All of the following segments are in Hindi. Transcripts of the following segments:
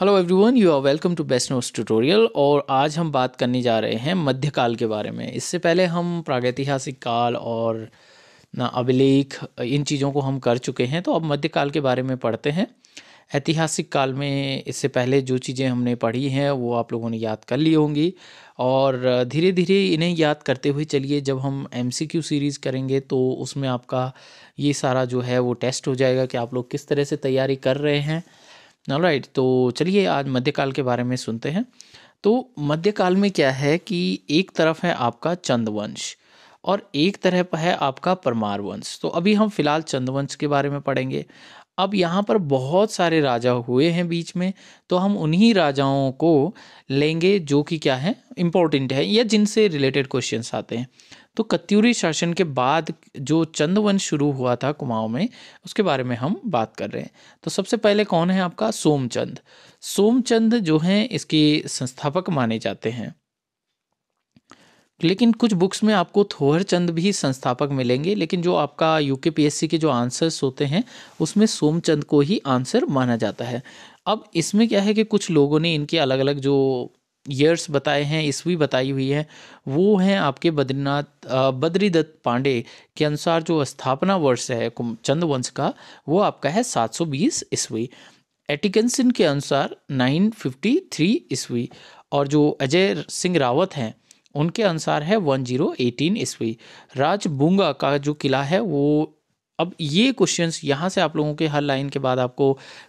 hello everyone you are welcome to best notes tutorial और आज हम बात करने जा रहे हैं मध्यकाल के बारे में इससे पहले हम प्रागैतिहासिक काल और ना अभिलेख इन चीज़ों को हम कर चुके हैं तो अब मध्यकाल के बारे में पढ़ते हैं ऐतिहासिक काल में इससे पहले जो चीज़ें हमने पढ़ी हैं वो आप लोगों ने याद कर ली होंगी और धीरे धीरे इन्हें याद करते हुए चलिए जब हम एम सीरीज़ करेंगे तो उसमें आपका ये सारा जो है वो टेस्ट हो जाएगा कि आप लोग किस तरह से तैयारी कर रहे हैं राइट तो चलिए आज मध्यकाल के बारे में सुनते हैं तो मध्यकाल में क्या है कि एक तरफ है आपका चंदवंश और एक तरह पर है आपका परमार वंश तो अभी हम फिलहाल चंदवंश के बारे में पढ़ेंगे अब यहाँ पर बहुत सारे राजा हुए हैं बीच में तो हम उन्हीं राजाओं को लेंगे जो कि क्या है इम्पोर्टेंट है या जिनसे रिलेटेड क्वेश्चंस आते हैं तो कत्यूरी शासन के बाद जो चंदवंश शुरू हुआ था कुमाऊँ में उसके बारे में हम बात कर रहे हैं तो सबसे पहले कौन है आपका सोमचंद सोमचंद जो हैं इसके संस्थापक माने जाते हैं लेकिन कुछ बुक्स में आपको थोहर चंद भी संस्थापक मिलेंगे लेकिन जो आपका यू के पी एस सी के जो आंसर्स होते हैं उसमें सोमचंद को ही आंसर माना जाता है अब इसमें क्या है कि कुछ लोगों ने इनके अलग अलग जो ईयर्स बताए हैं ईस्वी बताई हुई है वो हैं आपके बद्रीनाथ बद्रीदत्त पांडे के अनुसार जो स्थापना वर्ष है चंद वंश का वो आपका है 720 ईस्वी एटिकनसन के अनुसार 953 ईस्वी और जो अजय सिंह रावत हैं उनके अनुसार है वन जीरो एटीन ईस्वी राजबूंगा का जो किला है वो अब ये क्वेश्चंस यहाँ से आप लोगों के हर लाइन के बाद आपको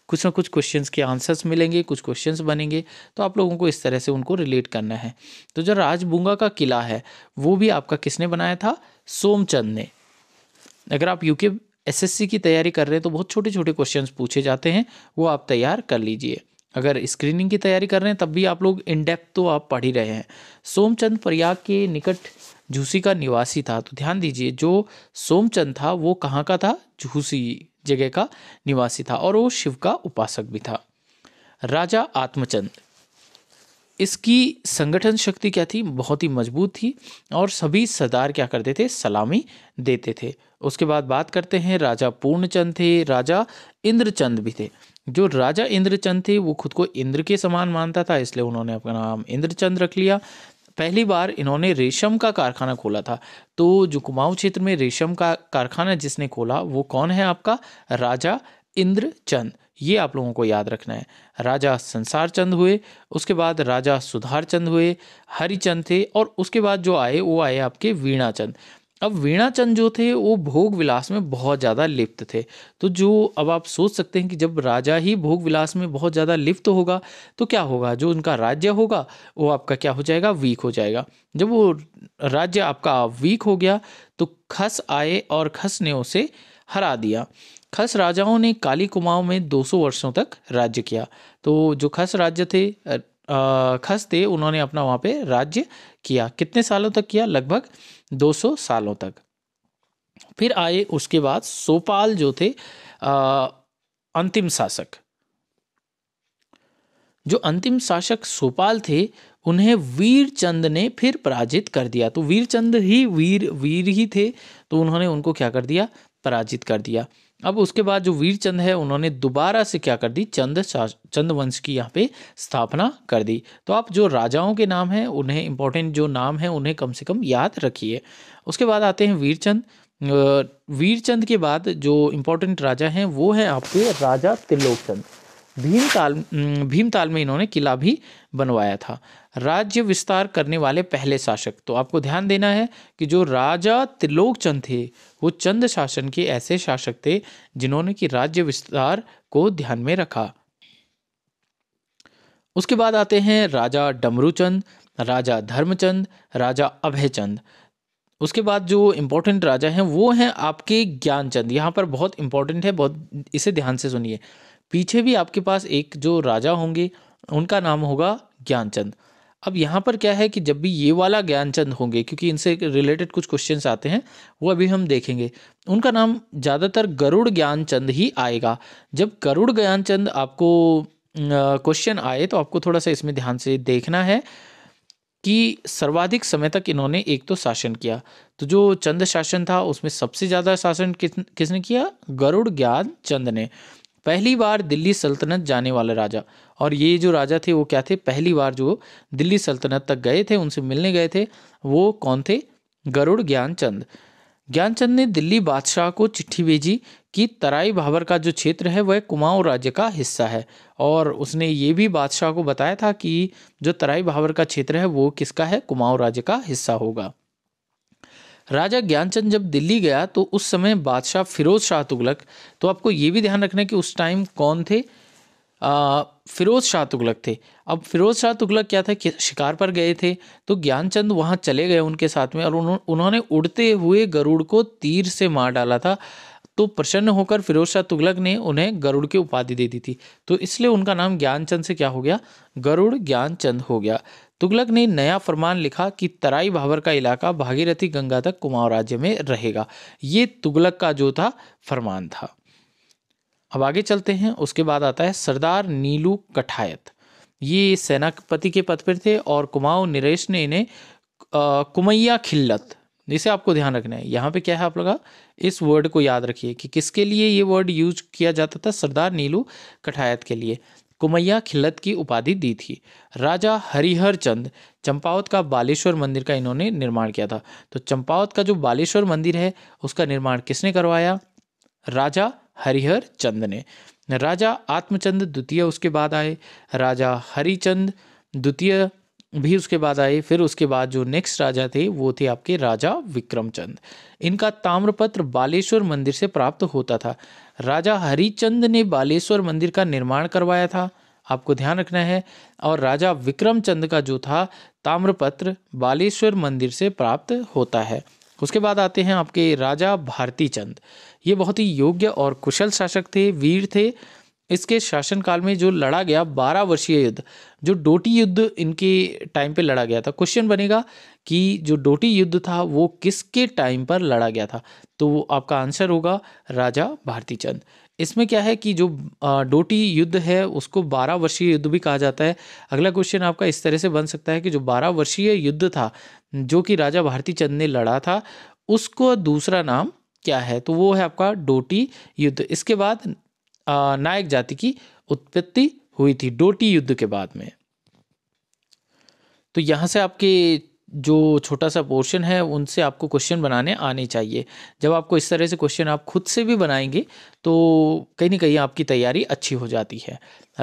कुछ ना कुछ क्वेश्चंस के आंसर्स मिलेंगे कुछ क्वेश्चंस बनेंगे तो आप लोगों को इस तरह से उनको रिलेट करना है तो जो राजबूंगा का किला है वो भी आपका किसने बनाया था सोमचंद ने अगर आप यूके एसएससी की तैयारी कर रहे हैं तो बहुत छोटे छोटे क्वेश्चंस पूछे जाते हैं वो आप तैयार कर लीजिए अगर स्क्रीनिंग की तैयारी कर रहे हैं तब भी आप लोग इन डेप्थ तो आप पढ़ ही रहे हैं सोमचंद प्रयाग के निकट झूसी का निवासी था तो ध्यान दीजिए जो सोमचंद था वो कहाँ का था झूसी जगह का निवासी था और वो शिव का उपासक भी था राजा आत्मचंद इसकी संगठन शक्ति क्या थी बहुत ही मजबूत थी और सभी सरदार क्या करते थे सलामी देते थे उसके बाद बात करते हैं राजा पूर्णचंद थे राजा इंद्रचंद भी थे जो राजा इंद्रचंद थे वो खुद को इंद्र के समान मानता था इसलिए उन्होंने अपना नाम इंद्रचंद रख लिया पहली बार इन्होंने रेशम का कारखाना खोला था तो जो कुमाऊं क्षेत्र में रेशम का कारखाना जिसने खोला वो कौन है आपका राजा इंद्रचंद ये आप लोगों को याद रखना है राजा संसार चंद हुए उसके बाद राजा सुधार चंद हुए हरिचंद थे और उसके बाद जो आए वो आए आपके वीणा चंद अब वीणा चंद जो थे वो भोग विलास में बहुत ज़्यादा लिप्त थे तो जो अब आप सोच सकते हैं कि जब राजा ही भोग विलास में बहुत ज़्यादा लिप्त होगा तो क्या होगा जो उनका राज्य होगा वो आपका क्या हो जाएगा वीक हो जाएगा जब वो राज्य आपका वीक हो गया तो खस आए और खस ने उसे हरा दिया खस राजाओं ने काली कुमाओं में 200 वर्षों तक राज्य किया तो जो खस राज्य थे खस थे उन्होंने अपना वहाँ पे राज्य किया कितने सालों तक किया लगभग 200 सालों तक फिर आए उसके बाद सोपाल जो थे आ, अंतिम शासक जो अंतिम शासक सोपाल थे उन्हें वीरचंद ने फिर पराजित कर दिया तो वीरचंद ही वीर वीर ही थे तो उन्होंने उनको क्या कर दिया पराजित कर दिया अब उसके बाद जो वीरचंद है उन्होंने दोबारा से क्या कर दी चंद चंद वंश की यहाँ पे स्थापना कर दी तो आप जो राजाओं के नाम हैं उन्हें इम्पोर्टेंट जो नाम है उन्हें कम से कम याद रखिए उसके बाद आते हैं वीरचंद वीरचंद के बाद जो इम्पोर्टेंट राजा हैं वो हैं आपके राजा त्रिलोकचंद भीमताल भीमताल में इन्होंने किला भी बनवाया था राज्य विस्तार करने वाले पहले शासक तो आपको ध्यान देना है कि जो राजा त्रिलोक चंद थे वो चंद शासन के ऐसे शासक थे जिन्होंने कि राज्य विस्तार को ध्यान में रखा उसके बाद आते हैं राजा डमरूचंद राजा धर्मचंद राजा अभयचंद उसके बाद जो इम्पोर्टेंट राजा हैं वो हैं आपके ज्ञानचंद यहाँ पर बहुत इम्पोर्टेंट है बहुत इसे ध्यान से सुनिए पीछे भी आपके पास एक जो राजा होंगे उनका नाम होगा ज्ञानचंद अब यहाँ पर क्या है कि जब भी ये वाला ज्ञानचंद होंगे क्योंकि इनसे रिलेटेड कुछ क्वेश्चन आते हैं वो अभी हम देखेंगे उनका नाम ज़्यादातर गरुड़ ज्ञानचंद ही आएगा जब गरुड़ ज्ञानचंद आपको क्वेश्चन आए तो आपको थोड़ा सा इसमें ध्यान से देखना है कि सर्वाधिक समय तक इन्होंने एक तो शासन किया तो जो चंद शासन था उसमें सबसे ज़्यादा शासन किस किसने किया गरुड़ ज्ञान चंद ने पहली बार दिल्ली सल्तनत जाने वाले राजा और ये जो राजा थे वो क्या थे पहली बार जो दिल्ली सल्तनत तक गए थे उनसे मिलने गए थे वो कौन थे गरुड़ ज्ञानचंद ज्ञानचंद ने दिल्ली बादशाह को चिट्ठी भेजी कि तराई भावर का जो क्षेत्र है वह कुमाऊं राज्य का हिस्सा है और उसने ये भी बादशाह को बताया था कि जो तराई भावर का क्षेत्र है वो किसका है कुमाऊं राज्य का हिस्सा होगा राजा ज्ञानचंद जब दिल्ली गया तो उस समय बादशाह फिरोज़ शाह तुगलक तो आपको ये भी ध्यान रखना है कि उस टाइम कौन थे फिरोज़ शाह तुगलक थे अब फिरोज़ शाह तुगलक क्या था कि शिकार पर गए थे तो ज्ञानचंद वहाँ चले गए उनके साथ में और उन्होंने उड़ते हुए गरुड़ को तीर से मार डाला था तो प्रसन्न होकर फिरोज शाह तुगलक ने उन्हें गरुड़ की उपाधि दे दी थी तो इसलिए उनका नाम ज्ञानचंद से क्या हो गया गरुड़ ज्ञानचंद हो गया तुगलक ने नया फरमान लिखा कि तराई भावर का इलाका भागीरथी गंगा तक कुमाऊं राज्य में रहेगा ये तुगलक का जो था फरमान था अब आगे चलते हैं उसके बाद आता है सरदार नीलू कठायत ये सेनापति के पद पर थे और कुमाऊं नरेश ने इन्हें कुमैया खिल्लत जिसे आपको ध्यान रखना है यहाँ पे क्या है आप लोग इस वर्ड को याद रखिए कि किसके लिए ये वर्ड यूज किया जाता था सरदार नीलू कठायत के लिए कुमैया खिलत की उपाधि दी थी राजा हरिहर चंद चंपावत का बालेश्वर मंदिर का इन्होंने निर्माण किया था तो चंपावत का जो बालेश्वर मंदिर है उसका निर्माण किसने करवाया राजा हरिहर चंद ने राजा आत्मचंद द्वितीय उसके बाद आए राजा हरिचंद द्वितीय भी उसके बाद आई फिर उसके बाद जो नेक्स्ट राजा थे वो थे आपके राजा विक्रमचंद इनका ताम्रपत्र बालेश्वर मंदिर से प्राप्त होता था राजा हरिचंद ने बालेश्वर मंदिर का निर्माण करवाया था आपको ध्यान रखना है और राजा विक्रमचंद का जो था ताम्रपत्र बालेश्वर मंदिर से प्राप्त होता है उसके बाद आते हैं आपके राजा भारती चंद ये बहुत ही योग्य और कुशल शासक थे वीर थे इसके शासनकाल में जो लड़ा गया बारह वर्षीय युद्ध जो डोटी युद्ध इनके टाइम पे लड़ा गया था क्वेश्चन बनेगा कि जो डोटी युद्ध था वो किसके टाइम पर लड़ा गया था तो वो आपका आंसर होगा राजा भारती चंद इसमें क्या है कि जो डोटी युद्ध है उसको बारह वर्षीय युद्ध भी कहा जाता है अगला क्वेश्चन आपका इस तरह से बन सकता है कि जो बारह वर्षीय युद्ध था जो कि राजा भारती चंद ने लड़ा था उसको दूसरा नाम क्या है तो वो है आपका डोटी युद्ध इसके बाद नायक जाति की उत्पत्ति हुई थी डोटी युद्ध के बाद में तो यहां से आपके जो छोटा सा पोर्शन है उनसे आपको क्वेश्चन बनाने आने चाहिए जब आपको इस तरह से क्वेश्चन आप खुद से भी बनाएंगे तो कहीं ना कहीं आपकी तैयारी अच्छी हो जाती है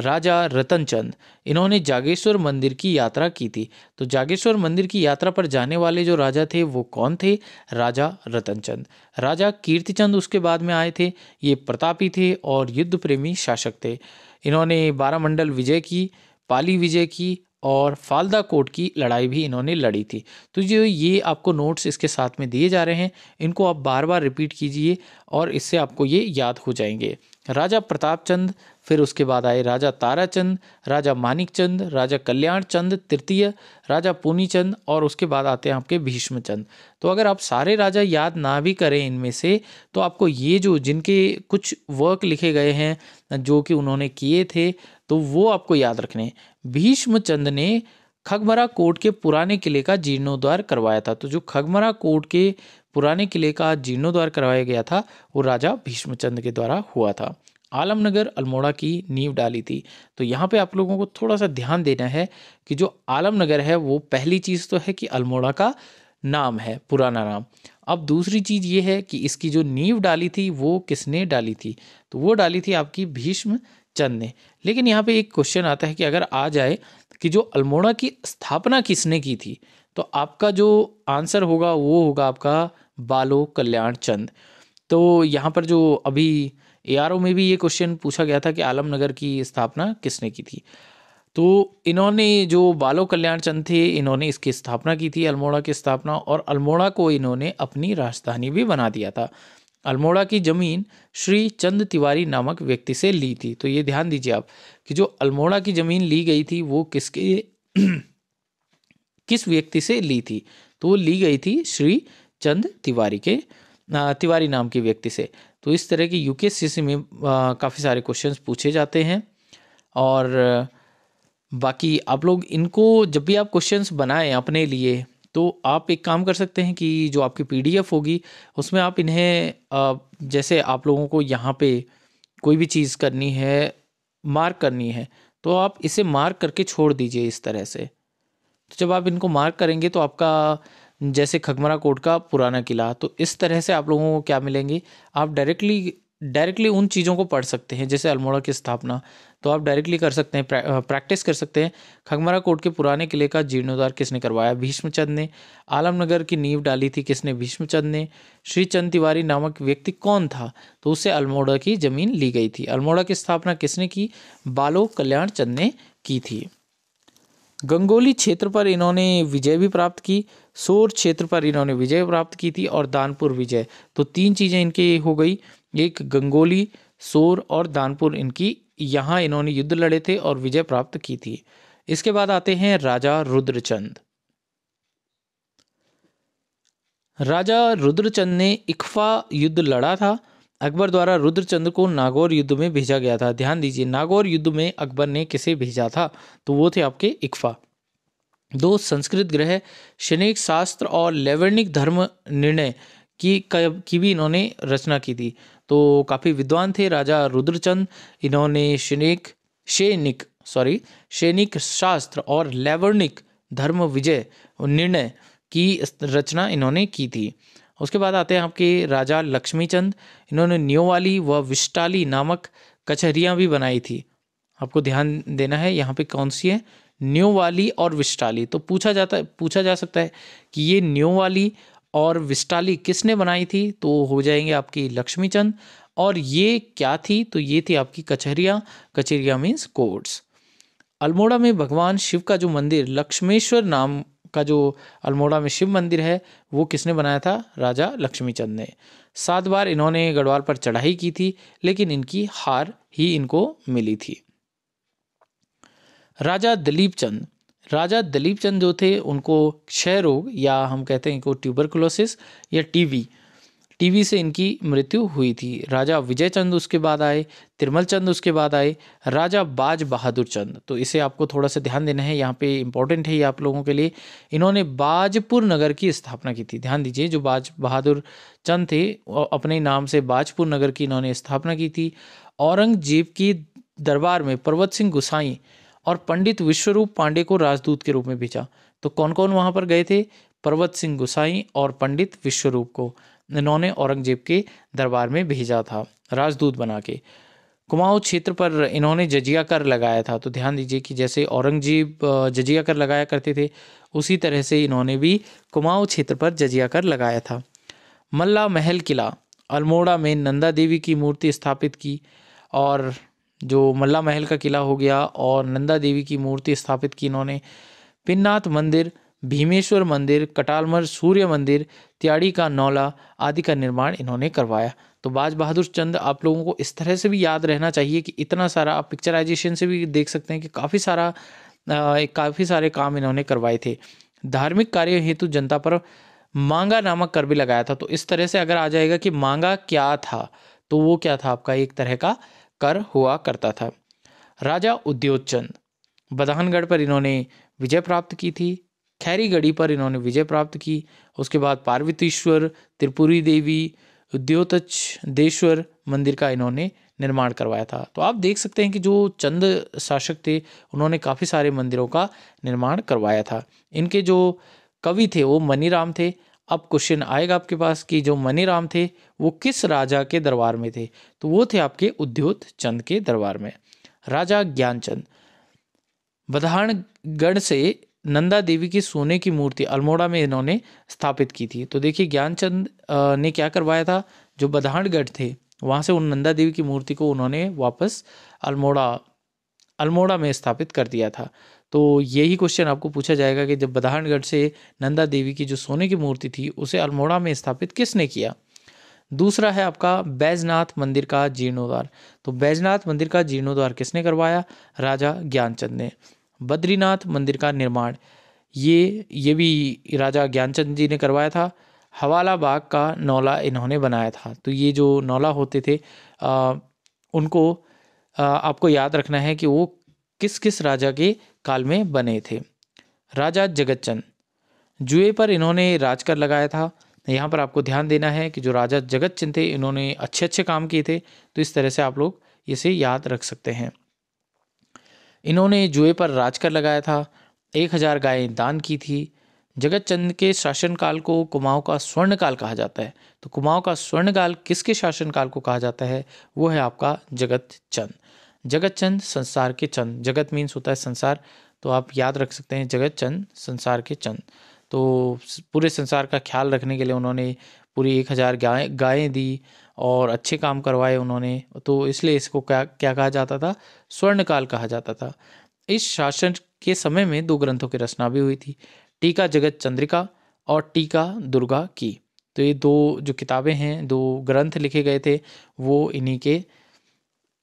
राजा रतन चंद इन्होंने जागेश्वर मंदिर की यात्रा की थी तो जागेश्वर मंदिर की यात्रा पर जाने वाले जो राजा थे वो कौन थे राजा रतन चंद राजा कीर्ति चंद उसके बाद में आए थे ये प्रतापी थे और युद्ध प्रेमी शासक थे इन्होंने बारामंडल विजय की पाली विजय की और फालदा कोट की लड़ाई भी इन्होंने लड़ी थी तो जो ये आपको नोट्स इसके साथ में दिए जा रहे हैं इनको आप बार बार रिपीट कीजिए और इससे आपको ये याद हो जाएंगे राजा प्रताप चंद फिर उसके बाद आए राजा ताराचंद राजा मानिक चंद राजा कल्याण चंद तृतीय राजा पुनीचंद और उसके बाद आते हैं आपके भीष्म चंद तो अगर आप सारे राजा याद ना भी करें इनमें से तो आपको ये जो जिनके कुछ वर्क लिखे गए हैं जो कि उन्होंने किए थे तो वो आपको याद रखने भीष्म चंद ने खगमरा कोट के पुराने किले का जीर्णोद्वार करवाया था तो जो खगमरा कोट के पुराने किले का जीर्णोद्वार करवाया गया था वो राजा भीष्मचंद के द्वारा हुआ था आलमनगर अल्मोड़ा की नींव डाली थी तो यहाँ पे आप लोगों को थोड़ा सा ध्यान देना है कि जो आलमनगर है वो पहली चीज़ तो है कि अल्मोड़ा का नाम है पुराना नाम अब दूसरी चीज़ ये है कि इसकी जो नींव डाली थी वो किसने डाली थी तो वो डाली थी आपकी भीष्म चंद ने लेकिन यहाँ पे एक क्वेश्चन आता है कि अगर आ जाए कि जो अल्मोड़ा की स्थापना किसने की थी तो आपका जो आंसर होगा वो होगा आपका बालो कल्याण चंद तो यहाँ पर जो अभी ए में भी ये क्वेश्चन पूछा गया था कि आलमनगर की स्थापना किसने की थी तो इन्होंने जो बालो कल्याण चंद थे इन्होंने इसकी स्थापना की थी अल्मोड़ा की स्थापना और अल्मोड़ा को इन्होंने अपनी राजधानी भी बना दिया था अल्मोड़ा की ज़मीन श्री चंद तिवारी नामक व्यक्ति से ली थी तो ये ध्यान दीजिए आप कि जो अल्मोड़ा की ज़मीन ली गई थी वो किसके किस व्यक्ति से ली थी तो वो ली गई थी श्री चंद तिवारी के तिवारी नाम के व्यक्ति से तो इस तरह के यू में काफ़ी सारे क्वेश्चंस पूछे जाते हैं और बाकी आप लोग इनको जब भी आप क्वेश्चंस बनाएं अपने लिए तो आप एक काम कर सकते हैं कि जो आपकी पीडीएफ होगी उसमें आप इन्हें जैसे आप लोगों को यहाँ पे कोई भी चीज़ करनी है मार्क करनी है तो आप इसे मार्क करके छोड़ दीजिए इस तरह से तो जब आप इनको मार्क करेंगे तो आपका जैसे खगमरा कोट का पुराना किला तो इस तरह से आप लोगों को क्या मिलेंगे आप डायरेक्टली डायरेक्टली उन चीज़ों को पढ़ सकते हैं जैसे अल्मोड़ा की स्थापना तो आप डायरेक्टली कर सकते हैं प्रैक्टिस कर सकते हैं खगमरा कोट के पुराने किले का जीर्णोद्धार किसने करवाया भीष्मचंद ने आलमनगर की नींव डाली थी किसने भीष्मचंद ने श्री चंद तिवारी नामक व्यक्ति कौन था तो उससे अल्मोड़ा की ज़मीन ली गई थी अल्मोड़ा की स्थापना किसने की बालो कल्याण चंद ने की थी गंगोली क्षेत्र पर इन्होंने विजय भी प्राप्त की सोर क्षेत्र पर इन्होंने विजय प्राप्त की थी और दानपुर विजय तो तीन चीज़ें इनके हो गई एक गंगोली सोर और दानपुर इनकी यहाँ इन्होंने युद्ध लड़े थे और विजय प्राप्त की थी इसके बाद आते हैं राजा रुद्रचंद राजा रुद्रचंद ने इकफा युद्ध लड़ा था अकबर द्वारा रुद्रचंद को नागौर युद्ध में भेजा गया था ध्यान दीजिए नागौर युद्ध में अकबर ने किसे भेजा था तो वो थे आपके इकफा दो संस्कृत ग्रह शनिक शास्त्र और लेवर्णिक धर्म निर्णय की की भी इन्होंने रचना की थी तो काफ़ी विद्वान थे राजा रुद्रचंद इन्होंने शनिक शैनिक सॉरी शैनिक शास्त्र और लेवर्णिक धर्म विजय निर्णय की रचना इन्होंने की थी उसके बाद आते हैं आपके राजा लक्ष्मीचंद इन्होंने न्योवाली व विष्टाली नामक कचहरियाँ भी बनाई थी आपको ध्यान देना है यहाँ पे कौन सी है न्योवाली और विष्टाली तो पूछा जाता है पूछा जा सकता है कि ये न्योवाली और विष्टाली किसने बनाई थी तो हो जाएंगे आपकी लक्ष्मीचंद और ये क्या थी तो ये थी आपकी कचहरिया कचहरिया मीन्स कोर्ट्स अल्मोड़ा में भगवान शिव का जो मंदिर लक्ष्मेश्वर नाम का जो अल्मोड़ा में शिव मंदिर है वो किसने बनाया था राजा लक्ष्मीचंद ने सात बार इन्होंने गढ़वाल पर चढ़ाई की थी लेकिन इनकी हार ही इनको मिली थी राजा दिलीप चंद राजा दिलीप चंद जो थे उनको क्षय रोग या हम कहते हैं इनको ट्यूबरकुलोसिस या टीबी टीवी से इनकी मृत्यु हुई थी राजा विजय चंद उसके बाद आए तिरमल चंद उसके बाद आए राजा बाज बहादुर चंद तो इसे आपको थोड़ा सा ध्यान देना है यहाँ पे इंपॉर्टेंट है ये आप लोगों के लिए इन्होंने बाजपुर नगर की स्थापना की थी ध्यान दीजिए जो बाज बहादुर चंद थे अपने नाम से बाजपुर नगर की इन्होंने स्थापना की थी औरंगजेब की दरबार में पर्वत सिंह गुसाई और पंडित विश्वरूप पांडे को राजदूत के रूप में भेजा तो कौन कौन वहाँ पर गए थे पर्वत सिंह गुसाई और पंडित विश्वरूप को इन्होंने औरंगजेब के दरबार में भेजा था राजदूत बना के कुमाऊँ क्षेत्र पर इन्होंने जजिया कर लगाया था तो ध्यान दीजिए कि जैसे औरंगजेब जजिया कर लगाया करते थे उसी तरह से इन्होंने भी कुमाऊँ क्षेत्र पर जजिया कर लगाया था मल्ला महल किला अल्मोड़ा में नंदा देवी की मूर्ति स्थापित की और जो मल्ला महल का किला हो गया और नंदा देवी की मूर्ति स्थापित की इन्होंने पिन्नाथ मंदिर भीमेश्वर मंदिर कटालमर सूर्य मंदिर त्याड़ी का नौला आदि का निर्माण इन्होंने करवाया तो बाज बहादुर चंद आप लोगों को इस तरह से भी याद रहना चाहिए कि इतना सारा आप पिक्चराइजेशन से भी देख सकते हैं कि काफ़ी सारा काफ़ी सारे काम इन्होंने करवाए थे धार्मिक कार्य हेतु जनता पर मांगा नामक कर भी लगाया था तो इस तरह से अगर आ जाएगा कि मांगा क्या था तो वो क्या था आपका एक तरह का कर हुआ करता था राजा चंद बदहनगढ़ पर इन्होंने विजय प्राप्त की थी खैरी गढ़ी पर इन्होंने विजय प्राप्त की उसके बाद पार्वतीश्वर त्रिपुरी देवी उद्योतच देश्वर मंदिर का इन्होंने निर्माण करवाया था तो आप देख सकते हैं कि जो चंद शासक थे उन्होंने काफ़ी सारे मंदिरों का निर्माण करवाया था इनके जो कवि थे वो मनीराम थे अब क्वेश्चन आएगा आपके पास कि जो मनीराम थे वो किस राजा के दरबार में थे तो वो थे आपके उद्योत चंद के दरबार में राजा ज्ञानचंद बधाणगढ़ से नंदा देवी की सोने की मूर्ति अल्मोड़ा में इन्होंने स्थापित की थी तो देखिए ज्ञानचंद ने क्या करवाया था जो बधाणगढ़ थे वहाँ से उन नंदा देवी की मूर्ति को उन्होंने वापस अल्मोड़ा अल्मोड़ा में स्थापित कर दिया था तो यही क्वेश्चन आपको पूछा जाएगा कि जब बधाणगढ़ से नंदा देवी की जो सोने की मूर्ति थी उसे अल्मोड़ा में स्थापित किसने किया दूसरा है आपका बैजनाथ मंदिर का जीर्णोद्वार तो बैजनाथ मंदिर का जीर्णोद्वार किसने करवाया राजा ज्ञानचंद ने बद्रीनाथ मंदिर का निर्माण ये ये भी राजा ज्ञानचंद जी ने करवाया था हवाला बाग का नौला इन्होंने बनाया था तो ये जो नौला होते थे आ, उनको आ, आपको याद रखना है कि वो किस किस राजा के काल में बने थे राजा चंद जुए पर इन्होंने राज कर लगाया था यहाँ पर आपको ध्यान देना है कि जो राजा जगत चंद थे इन्होंने अच्छे अच्छे काम किए थे तो इस तरह से आप लोग इसे याद रख सकते हैं इन्होंने जुए पर राजकर लगाया था एक हजार गायें दान की थी जगत चंद के शासनकाल को कुमाऊं का स्वर्ण काल कहा जाता है तो कुमाऊँ का स्वर्णकाल किसके शासनकाल को कहा जाता है वो है आपका जगत चंद जगत चंद संसार के चंद जगत मीन्स होता है संसार तो आप याद रख सकते हैं जगत चंद संसार के चंद तो पूरे संसार का ख्याल रखने के लिए उन्होंने पूरी एक हज़ार गाय गायें दी और अच्छे काम करवाए उन्होंने तो इसलिए इसको क्या क्या कहा जाता था स्वर्णकाल कहा जाता था इस शासन के समय में दो ग्रंथों की रचना भी हुई थी टीका जगत चंद्रिका और टीका दुर्गा की तो ये दो जो किताबें हैं दो ग्रंथ लिखे गए थे वो इन्हीं के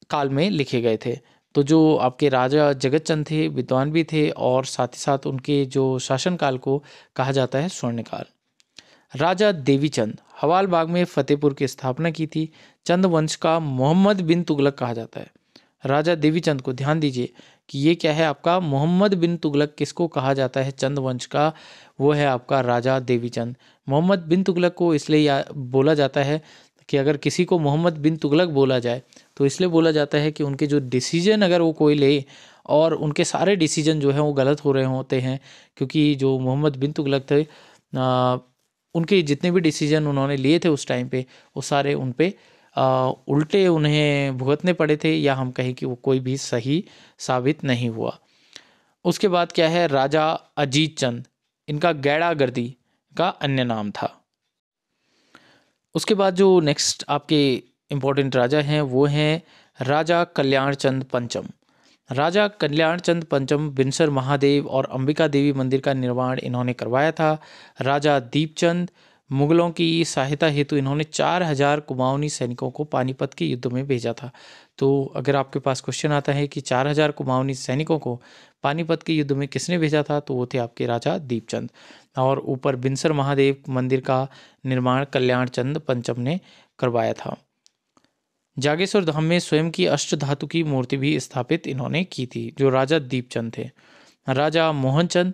काल में लिखे गए थे तो जो आपके राजा जगत चंद थे विद्वान भी थे और साथ ही साथ उनके जो शासनकाल को कहा जाता है स्वर्णकाल राजा देवीचंद हवाल बाग में फतेहपुर की स्थापना की थी चंद वंश का मोहम्मद बिन तुगलक कहा जाता है राजा देवीचंद को ध्यान दीजिए कि ये क्या है आपका मोहम्मद बिन तुगलक किसको कहा जाता है चंद वंश का वो है आपका राजा देवीचंद मोहम्मद बिन तुगलक को इसलिए या बोला जाता है कि अगर किसी को मोहम्मद बिन तुगलक बोला जाए तो इसलिए बोला जाता है कि उनके जो डिसीजन अगर वो कोई ले और उनके सारे डिसीजन जो हैं वो गलत हो रहे होते हैं क्योंकि जो मोहम्मद बिन तुगलक थे आ, उनके जितने भी डिसीजन उन्होंने लिए थे उस टाइम पे वो सारे उन पर उल्टे उन्हें भुगतने पड़े थे या हम कहें कि वो कोई भी सही साबित नहीं हुआ उसके बाद क्या है राजा अजीत चंद इनका गैड़ा गर्दी का अन्य नाम था उसके बाद जो नेक्स्ट आपके इम्पोर्टेंट राजा हैं वो हैं राजा कल्याण चंद पंचम राजा कल्याण चंद पंचम बिनसर महादेव और अंबिका देवी मंदिर का निर्माण इन्होंने करवाया था राजा दीपचंद मुगलों की सहायता हेतु इन्होंने चार हजार कुमाऊनी सैनिकों को पानीपत के युद्ध में भेजा था तो अगर आपके पास क्वेश्चन आता है कि चार हजार कुमाऊनी सैनिकों को पानीपत के युद्ध में किसने भेजा था तो वो थे आपके राजा दीपचंद और ऊपर बिनसर महादेव मंदिर का निर्माण कल्याण चंद पंचम ने करवाया था जागेश्वर धाम में स्वयं की अष्ट धातु की मूर्ति भी स्थापित इन्होंने की थी जो राजा दीपचंद थे राजा मोहनचंद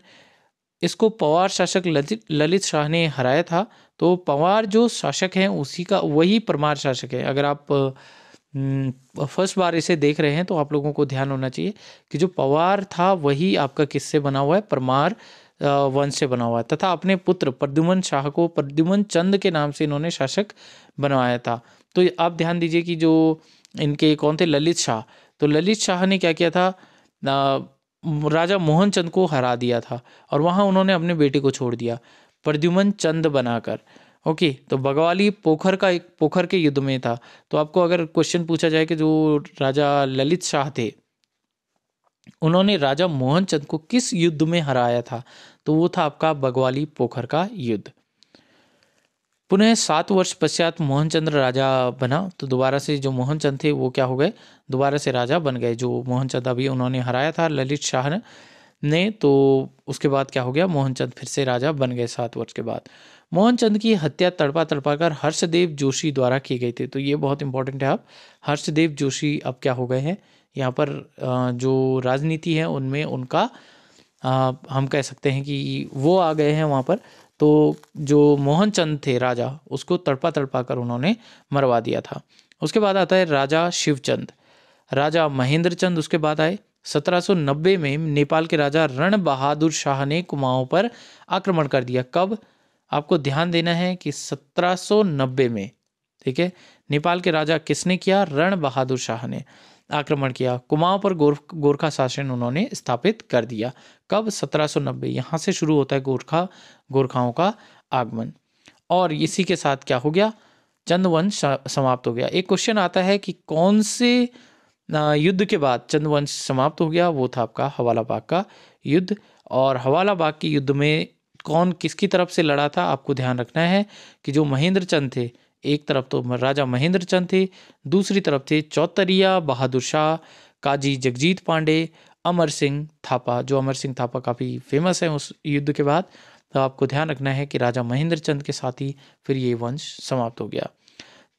इसको पवार शासक ललित शाह ने हराया था तो पवार जो शासक हैं उसी का वही परमार शासक है अगर आप हम्म, फर्स्ट बार इसे देख रहे हैं तो आप लोगों को ध्यान होना चाहिए कि जो पवार था वही आपका किससे बना हुआ है परमार वंश से बना हुआ है तथा अपने पुत्र प्रद्युमन शाह को प्रद्युमन चंद के नाम से इन्होंने शासक बनवाया था तो आप ध्यान दीजिए कि जो इनके कौन थे ललित शाह तो ललित शाह ने क्या किया था आ, राजा चंद को हरा दिया था और वहाँ उन्होंने अपने बेटे को छोड़ दिया प्रद्युमन चंद बनाकर ओके तो बगवाली पोखर का एक पोखर के युद्ध में था तो आपको अगर क्वेश्चन पूछा जाए कि जो राजा ललित शाह थे उन्होंने राजा मोहन चंद को किस युद्ध में हराया था तो वो था आपका बगवाली पोखर का युद्ध पुनः सात वर्ष पश्चात मोहनचंद्र राजा बना तो दोबारा से जो मोहनचंद थे वो क्या हो गए दोबारा से राजा बन गए जो मोहनचंद अभी उन्होंने हराया था ललित शाह ने तो उसके बाद क्या हो गया मोहनचंद फिर से राजा बन गए सात वर्ष के बाद मोहनचंद की हत्या तड़पा तड़पा कर हर्षदेव जोशी द्वारा की गई थी तो ये बहुत इंपॉर्टेंट है अब हर्षदेव जोशी अब क्या हो गए हैं यहाँ पर जो राजनीति है उनमें उनका हम कह सकते हैं कि वो आ गए हैं वहाँ पर तो जो मोहनचंद थे राजा उसको तड़पा तड़पा कर उन्होंने मरवा दिया था उसके बाद आता है राजा शिवचंद राजा महेंद्र चंद उसके बाद आए 1790 में नेपाल के राजा रण बहादुर शाह ने कुमाऊं पर आक्रमण कर दिया कब आपको ध्यान देना है कि 1790 में ठीक है नेपाल के राजा किसने किया रण बहादुर शाह ने आक्रमण किया कुमाऊं पर गोर, गोरखा शासन उन्होंने स्थापित कर दिया कब 1790 यहाँ से शुरू होता है गोरखा गोरखाओं का आगमन और इसी के साथ क्या हो गया चंद्रवंश समाप्त हो गया एक क्वेश्चन आता है कि कौन से युद्ध के बाद चंद्रवंश समाप्त हो गया वो था आपका हवाला बाग का युद्ध और हवाला बाग के युद्ध में कौन किसकी तरफ से लड़ा था आपको ध्यान रखना है कि जो महेंद्र चंद थे एक तरफ तो राजा महेंद्र चंद थे दूसरी तरफ थे चौतरिया बहादुर शाह काजी जगजीत पांडे अमर सिंह थापा जो अमर सिंह थापा काफ़ी फेमस हैं उस युद्ध के बाद तो आपको ध्यान रखना है कि राजा महेंद्र चंद के साथ ही फिर ये वंश समाप्त हो गया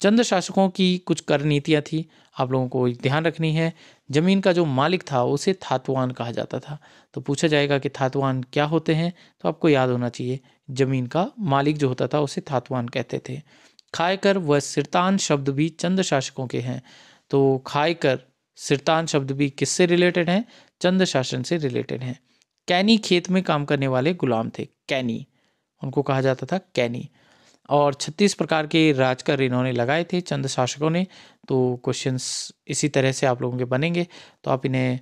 चंद शासकों की कुछ कर नीतियाँ थी आप लोगों को ध्यान रखनी है जमीन का जो मालिक था उसे थातवान कहा जाता था तो पूछा जाएगा कि थातवान क्या होते हैं तो आपको याद होना चाहिए जमीन का मालिक जो होता था उसे थातवान कहते थे खायकर व सिरतान शब्द भी चंद शासकों के हैं तो खायकर सिरतान शब्द भी किससे रिलेटेड हैं चंद शासन से रिलेटेड हैं कैनी खेत में काम करने वाले गुलाम थे कैनी उनको कहा जाता था कैनी और छत्तीस प्रकार के राजकर इन्होंने लगाए थे चंद शासकों ने तो क्वेश्चंस इसी तरह से आप लोगों के बनेंगे तो आप इन्हें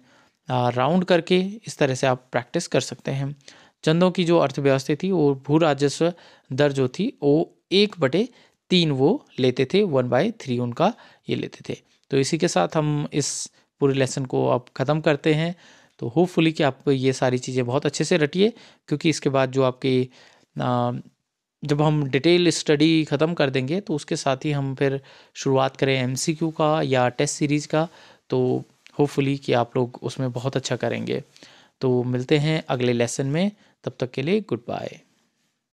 राउंड करके इस तरह से आप प्रैक्टिस कर सकते हैं चंदों की जो अर्थव्यवस्था थी वो भू राजस्व दर जो थी वो एक बटे तीन वो लेते थे वन बाय थ्री उनका ये लेते थे तो इसी के साथ हम इस पूरे लेसन को अब ख़त्म करते हैं तो होपफुली कि आप ये सारी चीज़ें बहुत अच्छे से रटिए क्योंकि इसके बाद जो आपके जब हम डिटेल स्टडी ख़त्म कर देंगे तो उसके साथ ही हम फिर शुरुआत करें एम का या टेस्ट सीरीज़ का तो होपफुली कि आप लोग उसमें बहुत अच्छा करेंगे तो मिलते हैं अगले लेसन में तब तक के लिए गुड बाय